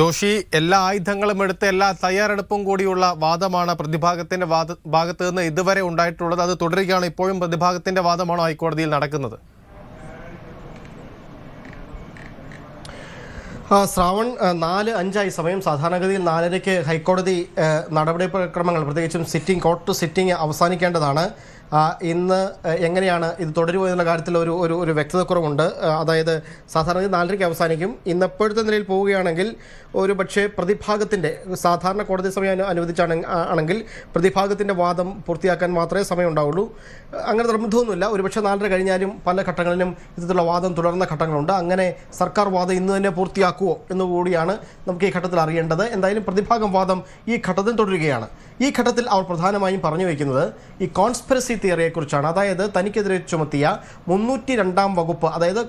ജോഷി എല്ലാ ആയുധങ്ങളും എടുത്ത് എല്ലാ തയ്യാറെടുപ്പും കൂടിയുള്ള വാദമാണ് പ്രതിഭാഗത്തിന്റെ വാദ ഭാഗത്ത് നിന്ന് ഇതുവരെ ഉണ്ടായിട്ടുള്ളത് അത് തുടരുകയാണ് ഇപ്പോഴും പ്രതിഭാഗത്തിന്റെ വാദമാണോ ഹൈക്കോടതിയിൽ നടക്കുന്നത് ശ്രാവൺ നാല് അഞ്ചായി സമയം സാധാരണഗതിയിൽ നാലരയ്ക്ക് ഹൈക്കോടതി നടപടിക്രമങ്ങൾ പ്രത്യേകിച്ചും സിറ്റിംഗ് കോർട്ട് സിറ്റിംഗ് അവസാനിക്കേണ്ടതാണ് ഇന്ന് എങ്ങനെയാണ് ഇത് തുടരുമോ എന്നുള്ള കാര്യത്തിൽ ഒരു ഒരു ഒരു വ്യക്തതക്കുറവുണ്ട് അതായത് സാധാരണ നാലരയ്ക്ക് അവസാനിക്കും ഇന്ന് ഇപ്പോഴത്തെ നിലയിൽ പോവുകയാണെങ്കിൽ ഒരു പക്ഷേ പ്രതിഭാഗത്തിൻ്റെ സാധാരണ കോടതി സമയം അനുവദിച്ചാണ് ആണെങ്കിൽ പ്രതിഭാഗത്തിൻ്റെ വാദം പൂർത്തിയാക്കാൻ മാത്രമേ സമയം ഉണ്ടാവുള്ളൂ അങ്ങനെ നിർബന്ധമൊന്നുമില്ല പക്ഷേ നാലര കഴിഞ്ഞാലും പല ഘട്ടങ്ങളിലും ഇത്തരത്തിലുള്ള വാദം തുടർന്ന ഘട്ടങ്ങളുണ്ട് അങ്ങനെ സർക്കാർ വാദം ഇന്ന് തന്നെ പൂർത്തിയാക്കുമോ എന്നുകൂടിയാണ് നമുക്ക് ഈ ഘട്ടത്തിൽ അറിയേണ്ടത് എന്തായാലും പ്രതിഭാഗം വാദം ഈ ഘട്ടത്തിൽ തുടരുകയാണ് ഈ ഘട്ടത്തിൽ അവർ പ്രധാനമായും പറഞ്ഞു വയ്ക്കുന്നത് ഈ കോൺസ്പെറസി തിയറിയെക്കുറിച്ചാണ് അതായത് തനിക്കെതിരെ ചുമത്തിയ മുന്നൂറ്റി രണ്ടാം വകുപ്പ് അതായത്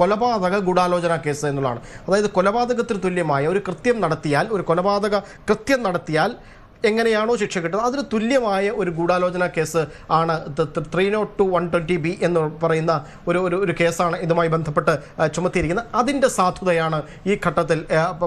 കൊലപാതക ഗൂഢാലോചന കേസ് എന്നുള്ളതാണ് അതായത് കൊലപാതകത്തിന് തുല്യമായ ഒരു കൃത്യം നടത്തിയാൽ ഒരു കൊലപാതക കൃത്യം നടത്തിയാൽ എങ്ങനെയാണോ ശിക്ഷ കിട്ടുന്നത് അതിന് തുല്യമായ ഒരു ഗൂഢാലോചന കേസ് ആണ് three naught two one twenty B എന്ന് പറയുന്ന ഒരു ഒരു ഒരു കേസാണ് ഇതുമായി ബന്ധപ്പെട്ട് ചുമത്തിയിരിക്കുന്നത് അതിൻ്റെ സാധുതയാണ് ഈ ഘട്ടത്തിൽ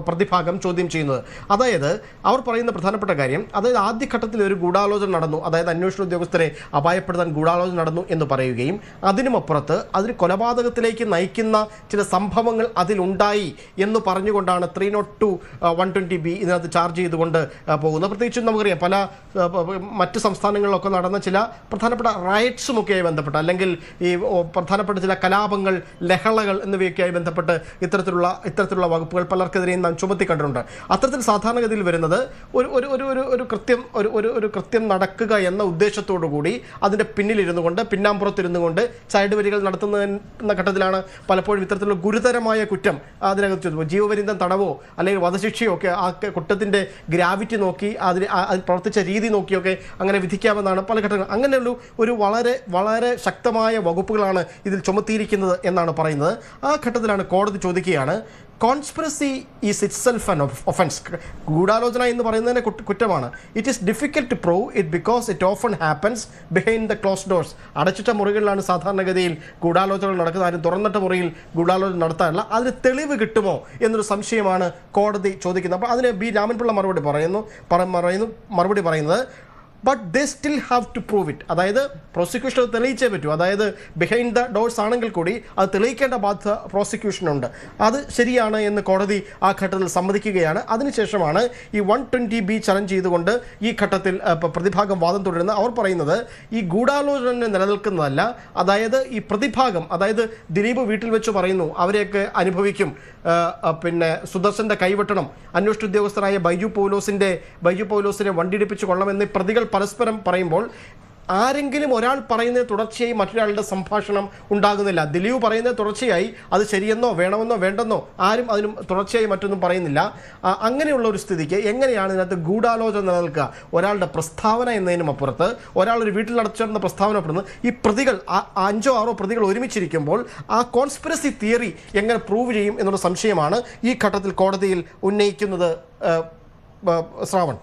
പ്രതിഭാഗം ചോദ്യം ചെയ്യുന്നത് അതായത് അവർ പറയുന്ന പ്രധാനപ്പെട്ട കാര്യം അതായത് ആദ്യ ഘട്ടത്തിൽ ഒരു ഗൂഢാലോചന നടന്നു അതായത് അന്വേഷണ ഉദ്യോഗസ്ഥരെ അപായപ്പെടുത്താൻ ഗൂഢാലോചന നടന്നു എന്ന് പറയുകയും അതിനുമപ്പുറത്ത് അതിന് കൊലപാതകത്തിലേക്ക് നയിക്കുന്ന ചില സംഭവങ്ങൾ അതിലുണ്ടായി എന്ന് പറഞ്ഞുകൊണ്ടാണ് three naught two one twenty B ഇതിനകത്ത് ചാർജ് ചെയ്തുകൊണ്ട് പോകുന്നത് പ്രത്യേകിച്ച് വിഷയം നമുക്കറിയാം പല മറ്റ് സംസ്ഥാനങ്ങളിലൊക്കെ നടന്ന ചില പ്രധാനപ്പെട്ട റൈറ്റ്സുമൊക്കെയായി ബന്ധപ്പെട്ട് അല്ലെങ്കിൽ ഈ പ്രധാനപ്പെട്ട ചില കലാപങ്ങൾ ലഹളകൾ എന്നിവയൊക്കെയായി ബന്ധപ്പെട്ട് ഇത്തരത്തിലുള്ള ഇത്തരത്തിലുള്ള വകുപ്പുകൾ പലർക്കെതിരെയും നാം ചുമത്തി കണ്ടിട്ടുണ്ട് അത്തരത്തിൽ സാധാരണഗതിയിൽ വരുന്നത് ഒരു ഒരു ഒരു ഒരു ഒരു കൃത്യം ഒരു ഒരു ഒരു കൃത്യം നടക്കുക എന്ന ഉദ്ദേശത്തോടു കൂടി അതിൻ്റെ പിന്നിലിരുന്നു കൊണ്ട് പിന്നാമ്പുറത്തിരുന്നു കൊണ്ട് സൈഡ് വരികൾ നടത്തുന്ന ഘട്ടത്തിലാണ് പലപ്പോഴും ഇത്തരത്തിലുള്ള ഗുരുതരമായ കുറ്റം അതിനകത്ത് ജീവപര്യന്തം തടവോ അല്ലെങ്കിൽ വധശിക്ഷയോ ഒക്കെ ആ കുറ്റത്തിൻ്റെ ഗ്രാവിറ്റി നോക്കി അതിന് പ്രവർത്തിച്ച രീതി നോക്കിയൊക്കെ അങ്ങനെ വിധിക്കാമെന്നാണ് പല ഘട്ടങ്ങൾ അങ്ങനെയുള്ള ഒരു വളരെ വളരെ ശക്തമായ വകുപ്പുകളാണ് ഇതിൽ ചുമത്തിയിരിക്കുന്നത് എന്നാണ് പറയുന്നത് ആ ഘട്ടത്തിലാണ് കോടതി ചോദിക്കുകയാണ് conspiracy is itself an offence ഗൂഢാലോചന എന്ന് പറയുന്നതിന് കുറ്റമാണ് it is difficult to prove it because it often happens behind the closed doors അടച്ചിട്ട മുറികളിലാണ് സാധാരണഗതിയിൽ ഗൂഢാലോചനകൾ നടക്കുന്നത് ആരും തുറന്നിട്ട മുറിയിൽ ഗൂഢാലോചന നടത്താറില്ല അതിന് തെളിവ് കിട്ടുമോ എന്നൊരു സംശയമാണ് കോടതി ചോദിക്കുന്നത് അപ്പോൾ അതിന് ബി രാമൻപിള്ള മറുപടി പറയുന്നു പറയുന്നു മറുപടി പറയുന്നത് but they still have to prove it അതായത് പ്രോസിക്യൂഷൻ അത് തെളിയിച്ചേ പറ്റൂ അതായത് ബിഹൈൻഡ് ദ ഡോഴ്സ് ആണെങ്കിൽ കൂടി അത് തെളിയിക്കേണ്ട ബാധ്യത പ്രോസിക്യൂഷനുണ്ട് അത് ശരിയാണ് എന്ന് കോടതി ആ ഘട്ടത്തിൽ സമ്മതിക്കുകയാണ് അതിനുശേഷമാണ് ഈ വൺ ട്വൻറ്റി ബി ചലഞ്ച് ചെയ്തുകൊണ്ട് ഈ ഘട്ടത്തിൽ പ്രതിഭാഗം വാദം തുടരുന്ന അവർ പറയുന്നത് ഈ ഗൂഢാലോചന നിലനിൽക്കുന്നതല്ല അതായത് ഈ പ്രതിഭാഗം അതായത് ദിലീപ് വീട്ടിൽ വെച്ച് പറയുന്നു അവരെയൊക്കെ അനുഭവിക്കും പിന്നെ സുദർശൻ്റെ കൈവെട്ടണം അന്വേഷണ ഉദ്യോഗസ്ഥനായ ബൈജു പൗലോസിൻ്റെ ബൈജു പൗലോസിനെ വണ്ടിയിടിപ്പിച്ച് കൊള്ളണമെന്ന് പ്രതികൾ പരസ്പരം പറയുമ്പോൾ ആരെങ്കിലും ഒരാൾ പറയുന്നത് തുടർച്ചയായി മറ്റൊരാളുടെ സംഭാഷണം ഉണ്ടാകുന്നില്ല ദിലീപ് പറയുന്നത് തുടർച്ചയായി അത് ശരിയെന്നോ വേണമെന്നോ വേണ്ടെന്നോ ആരും അതിനും തുടർച്ചയായി മറ്റൊന്നും പറയുന്നില്ല അങ്ങനെയുള്ള ഒരു സ്ഥിതിക്ക് എങ്ങനെയാണ് ഇതിനകത്ത് ഗൂഢാലോചന നിലനിൽക്കുക ഒരാളുടെ പ്രസ്താവന എന്നതിനും അപ്പുറത്ത് ഒരാൾ ഒരു വീട്ടിൽ അടച്ചിടുന്ന പ്രസ്താവനപ്പെടുന്നത് ഈ പ്രതികൾ അഞ്ചോ ആറോ പ്രതികൾ ഒരുമിച്ചിരിക്കുമ്പോൾ ആ കോൺസ്പിറസി തിയറി എങ്ങനെ പ്രൂവ് ചെയ്യും എന്നുള്ള സംശയമാണ് ഈ ഘട്ടത്തിൽ കോടതിയിൽ ഉന്നയിക്കുന്നത് ശ്രാവൺ